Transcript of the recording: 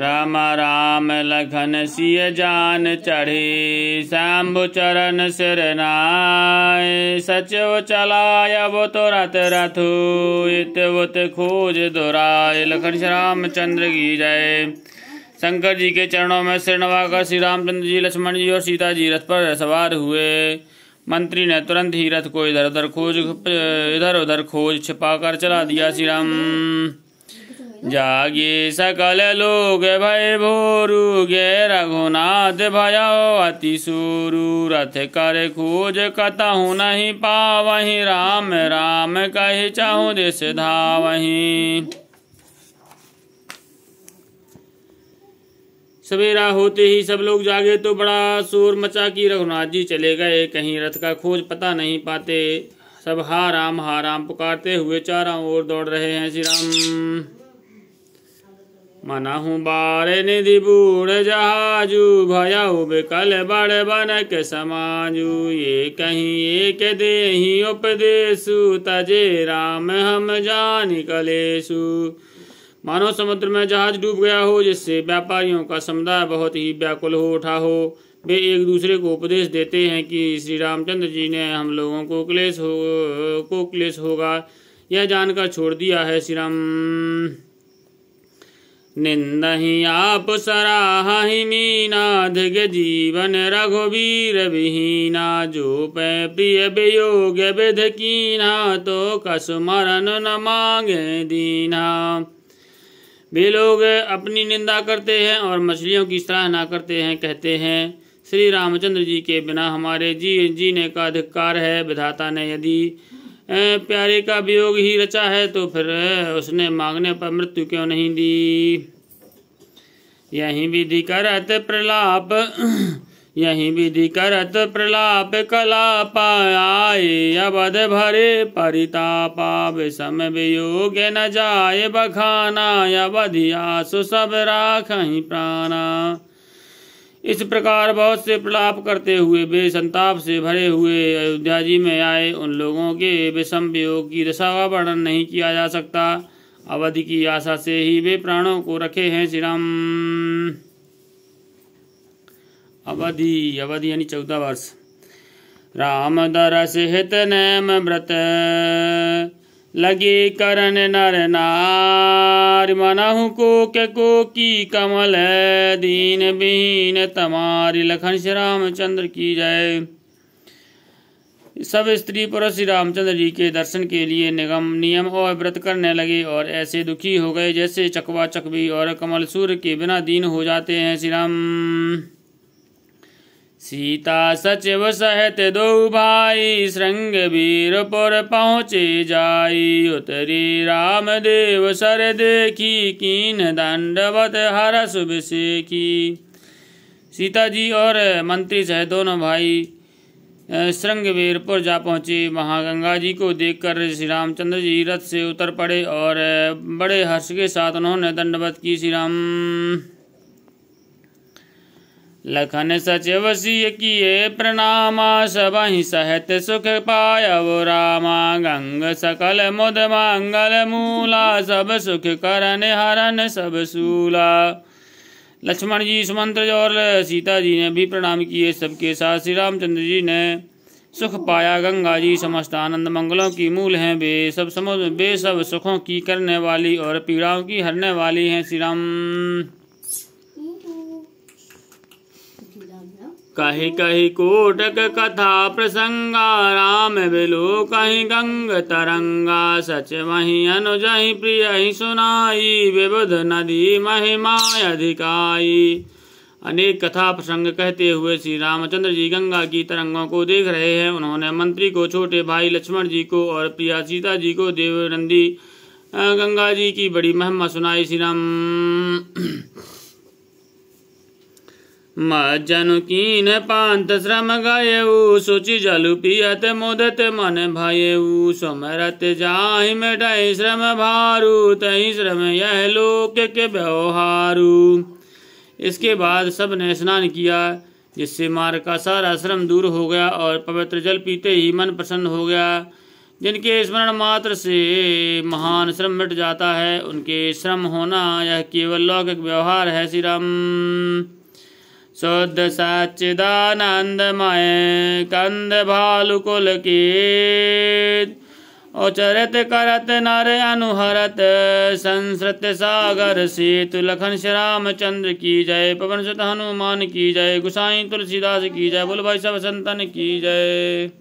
राम राम लखन सिय जान चढ़े शंभु चरण सिर नाय सचिव चलाय वो तो रथ रथु इत उत खोज दुराय लखन श्री रामचंद्र की जय शंकर जी के चरणों में सिर नवाकर श्री रामचंद्र जी लक्ष्मण जी और सीता जी रथ पर सवार हुए मंत्री ने तुरंत ही रथ को इधर उधर खोज इधर उधर खोज छिपाकर चला दिया श्री राम जागे सकल लोग भय भोरु गे रघुनाथ भयो अति सूरु रथ कर खोज कतहु नहीं पावही राम राम कहि चहु दिस धावही सवेरा होते ही सब लोग जागे तो बड़ा शोर मचा कि रघुनाथ जी चले गए कहीं रथ का खोज पता नहीं पाते सब हा राम हा राम पुकारते हुए चारों ओर दौड़ रहे हैं श्री राम मनहु बार निधि बूढ़ जहाजू भयाऊ बिकल बड़ बनक समाजू ये कहीं एक देही उपदेशु तजे राम हम जान कलेशु मानव समुद्र में जहाज डूब गया हो जिससे व्यापारियों का समुदाय बहुत ही व्याकुल हो उठा हो वे एक दूसरे को उपदेश देते हैं कि श्री रामचंद्र जी ने हम लोगों को क्लेश हो को क्लेश होगा यह जानकर छोड़ दिया है श्री राम निंदही आप सराहि मीना धिग जीवन रघुवीर विहीना जो पै प्रिय वियोग विध कीना तो कसुमरन न मांगे दीना वे लोग अपनी निंदा करते हैं और मछलियों की सराहना करते हैं कहते हैं श्री रामचंद्र जी के बिना हमारे जी जीने का अधिकार है विधाता ने यदि प्यारे का वियोग ही रचा है तो फिर उसने मांगने पर मृत्यु क्यों नहीं दी यही विधि करत प्रलाप यही विधि करत प्रलाप कला आए अवध भरे परितापा विषम वियोग न जाए बखाना अवधिया सब राख प्राणा इस प्रकार बहुत से प्रलाप करते हुए बेसंताप संताप से भरे हुए अयोध्या जी में आए उन लोगों के विषम वियोग की दशा का वर्णन नहीं किया जा सकता अवधि की आशा से ही वे प्राणों को रखे हैं श्री राम अवधि अवधि यानी चौदह वर्ष राम दरस हित नैम व्रत लगे करन नर नार मनहु को की कमल दीन बीन तमारी लखन श्री रामचंद्र की जय सब स्त्री पुरुष श्री रामचंद्र जी के दर्शन के लिए निगम नियम और व्रत करने लगे और ऐसे दुखी हो गए जैसे चकवा चकवी और कमल सूर्य के बिना दीन हो जाते हैं श्री राम सीता सचिव सहत दो भाई श्रृंग वीरपुर पहुँचे जाई उतरी देव सर देखी कीन दंडवत हर शुभ से की सीता जी और मंत्री सह दोनों भाई श्रृंग वीरपुर जा पहुँचे वहाँ गंगा जी को देखकर श्री रामचंद्र जी रथ से उतर पड़े और बड़े हर्ष के साथ उन्होंने दंडवत की श्री राम लखन सचिव सिय किए प्रणामा सब सहत सुख वो रामा गंग सकल मुद मंगल मूला सब सुख करन हरन सब सूला लक्ष्मण जी इस मंत्र और सीता जी ने भी प्रणाम किए सबके साथ श्री रामचंद्र जी ने सुख पाया गंगा जी समस्त आनंद मंगलों की मूल हैं वे सब समुद्र वे सब सुखों की करने वाली और पीड़ाओं की हरने वाली हैं श्री राम कही कही कोटक कथा प्रसंगा राम बिलो कही गंग तरंगा सच वही अनुज प्रिय सुनाई विबुध नदी महिमा अधिकाई अनेक कथा प्रसंग कहते हुए श्री रामचंद्र जी गंगा की तरंगों को देख रहे हैं उन्होंने मंत्री को छोटे भाई लक्ष्मण जी को और प्रिया सीता जी को देवनंदी गंगा जी की बड़ी महिमा सुनाई श्री राम की न पांत श्रम गायऊ सुचि जलु पियत मुदत मन भायऊ सोमरत जाहि मिटाई श्रम भारू तहि श्रम यह लोक के व्यवहारू इसके बाद सब ने स्नान किया जिससे मार का सारा श्रम दूर हो गया और पवित्र जल पीते ही मन प्रसन्न हो गया जिनके स्मरण मात्र से महान श्रम मिट जाता है उनके श्रम होना यह केवल लौकिक व्यवहार है श्री राम शुद्ध सच्चिदानंदमय कंद भालुकुल की उचरत करत नर अनुहरत संस्रत सागर सेतु लखन श्री रामचंद्र की जय पवन सुत हनुमान की जय गुसाई तुलसीदास की जय बोल भाई सब संतन की जय